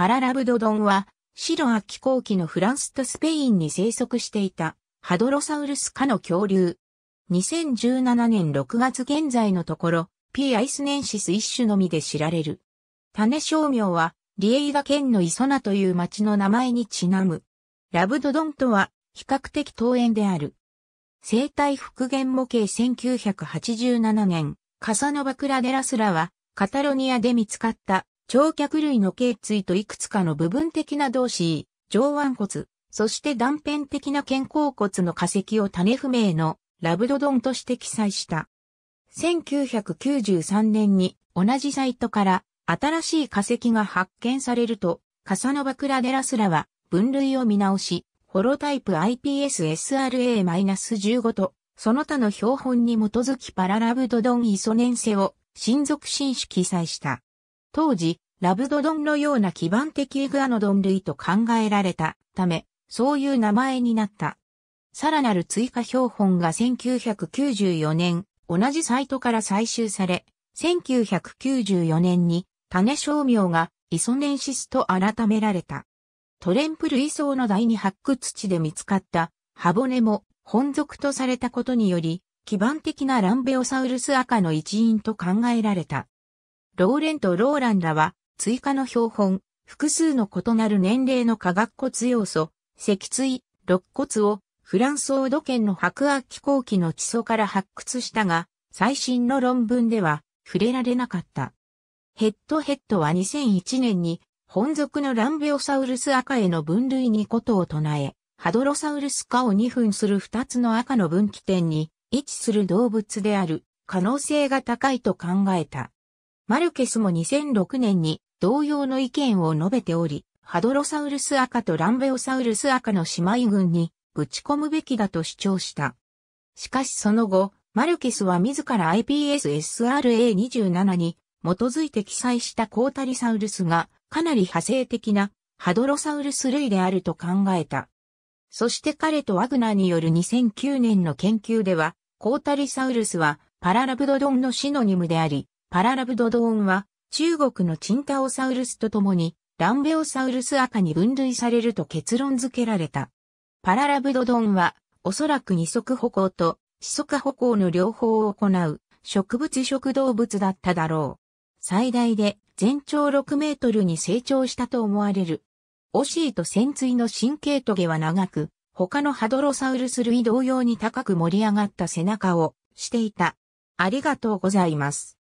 パララブドドンは、白亜紀後期のフランスとスペインに生息していた、ハドロサウルス科の恐竜。2017年6月現在のところ、ピーアイスネンシス一種のみで知られる。種商名は、リエイガ県のイソナという町の名前にちなむ。ラブドドンとは、比較的遠縁である。生態復元模型1987年、カサノバクラデラスラは、カタロニアで見つかった長脚類の頸椎といくつかの部分的な動詞、上腕骨、そして断片的な肩甲骨の化石を種不明のラブドドンとして記載した。1993年に同じサイトから新しい化石が発見されると、カサノバクラデラスラは分類を見直し、ホロタイプ iPSSRA-15 と、その他の標本に基づきパララブドドンイソネンセを、親族新種記載した。当時、ラブドドンのような基盤的イグアノドン類と考えられたため、そういう名前になった。さらなる追加標本が1994年、同じサイトから採集され、1994年に種商名がイソネンシスと改められた。トレンプル類層の第二発掘地で見つかった歯骨も本属とされたことにより、基盤的なランベオサウルス赤の一員と考えられた。ローレンとローランらは、追加の標本、複数の異なる年齢の化学骨要素、脊椎、肋骨を、フランスオード県の白亜紀後期の地層から発掘したが、最新の論文では、触れられなかった。ヘッドヘッドは2001年に、本属のランベオサウルス赤への分類にことを唱え、ハドロサウルス化を2分する2つの赤の分岐点に位置する動物である可能性が高いと考えた。マルケスも2006年に同様の意見を述べており、ハドロサウルス赤とランベオサウルス赤の姉妹群にぶち込むべきだと主張した。しかしその後、マルケスは自ら IPSSRA27 に基づいて記載したコータリサウルスがかなり派生的なハドロサウルス類であると考えた。そして彼とワグナーによる2009年の研究では、コータリサウルスはパララブドドンのシノニムであり、パララブドドーンは、中国のチンタオサウルスと共に、ランベオサウルス赤に分類されると結論付けられた。パララブドドンは、おそらく二足歩行と四足歩行の両方を行う植物食動物だっただろう。最大で全長6メートルに成長したと思われる。オシーと潜水の神経棘は長く、他のハドロサウルス類同様に高く盛り上がった背中をしていた。ありがとうございます。